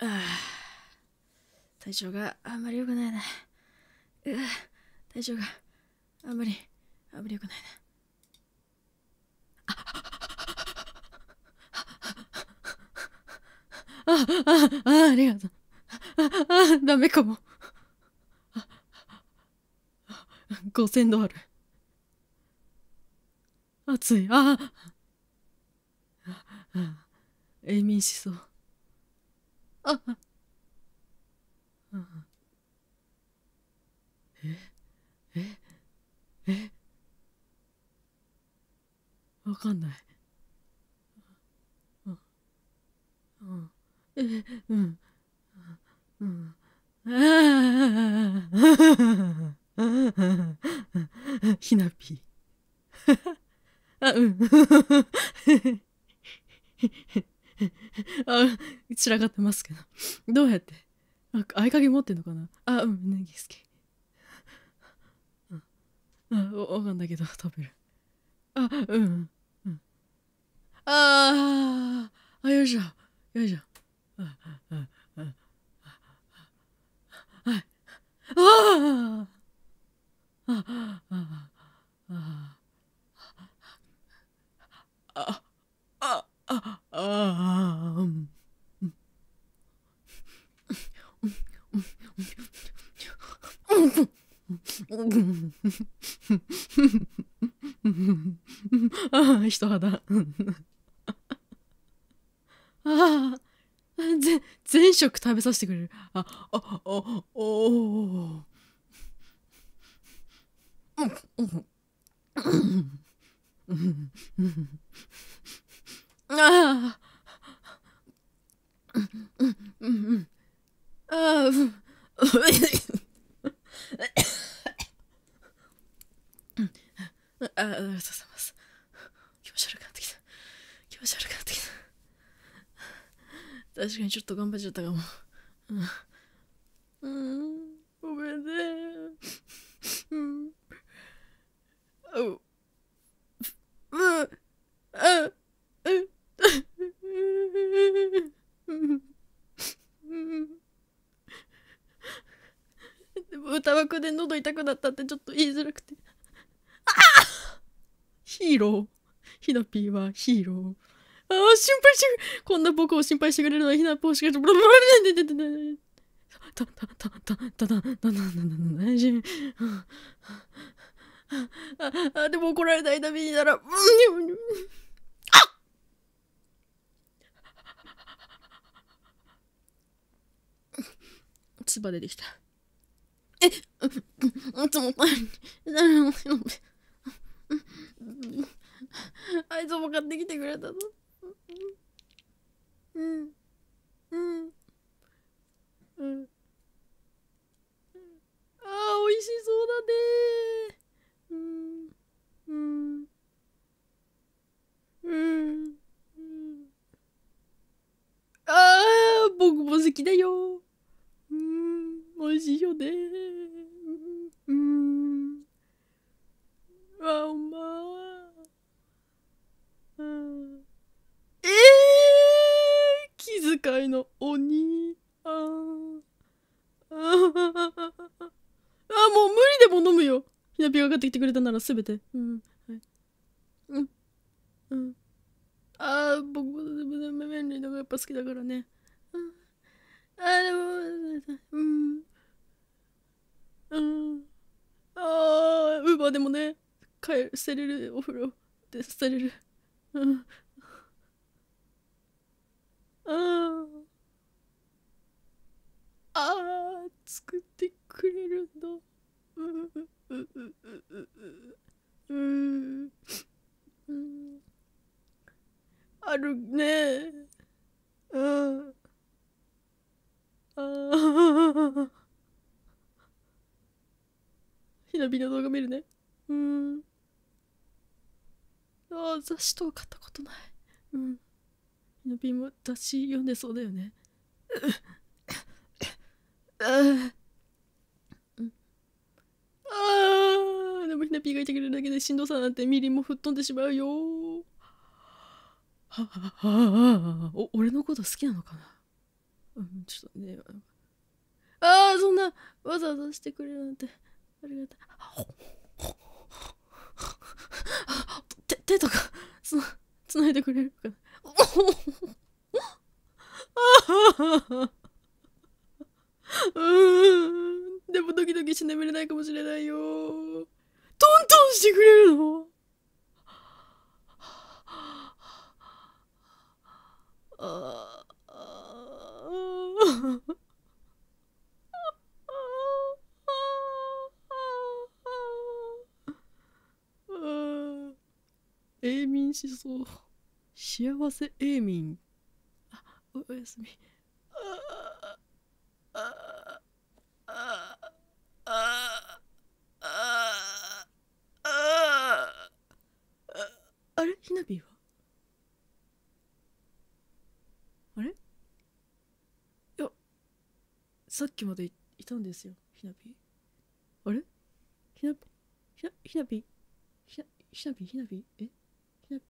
あ あ体調があんまり良くないな。う体調があんまり、あんまり良くないな。あ、あ、あ、ありがとう。あ、あ、ダメかも。5000ドル。熱い。ああ。永眠しそう。ああえええわかんない。うん。うん。うん。うん。ひなぴ。あ、うん。あ、散らかってますけど。どうやってあ、合鍵持ってんのかなあ、うん、ネギ好き。あ、わかんだけど、食べる。あ、うん。うん、ああ、よいしょ。よいしょ。あああああああああああああ、人肌。ああ、ぜ、全食食べさせてくれる。あ、あ、あ、おお。ああ。ああ。うんあありがとうございます気持ち悪くなってきた気持ち悪くなってきた確かにちょっと頑張っちゃったかもうん、うん、ごめんねうんあううんあうんでもタバコで喉痛くなったってちょっと言いづらくてヒーロー。ヒなピーはヒーロー。ああ、心配してくれ。こんな僕を心配してくれるのはひなぽーしかブラブラブラブラブラたたたたたたたああ、でも怒られた痛みになら、うん、あつば出てきた。え、うん、うも、うる あいつも買ってきてくれたのうんうんうんああ、美味しそうだねうんうんうんああ、僕も好きだよ遣いの鬼あああもう無理でも飲むよひなぴが買ってきてくれたならすべてうんはいうんうんああ僕も全部麺類のがやっぱ好きだからねうあーでもうんうんああウーバーでもね帰捨てれるお風呂で捨てれるうんうんあー作ってくれるんだうんうんあるねうんああひなびの動画見るねうんああ雑誌とか買ったことないうんのビも雑誌読んでそうだよねああでもひなぴーがいてくれるだけでしんどさなんてみりんも吹っ飛んでしまうよはははお俺のこと好きなのかなうんちょっとねああそんなわざわざしてくれるなんてありがたい手とかつつないでくれるかなうんでもドキドキして眠れないかもしれないよトントンしてくれるのああ永眠しそう幸せ永眠あおやすみ花火はあれいやさっきまでいたんですよひなびあれひなびひなひなびひなひなびひなびえ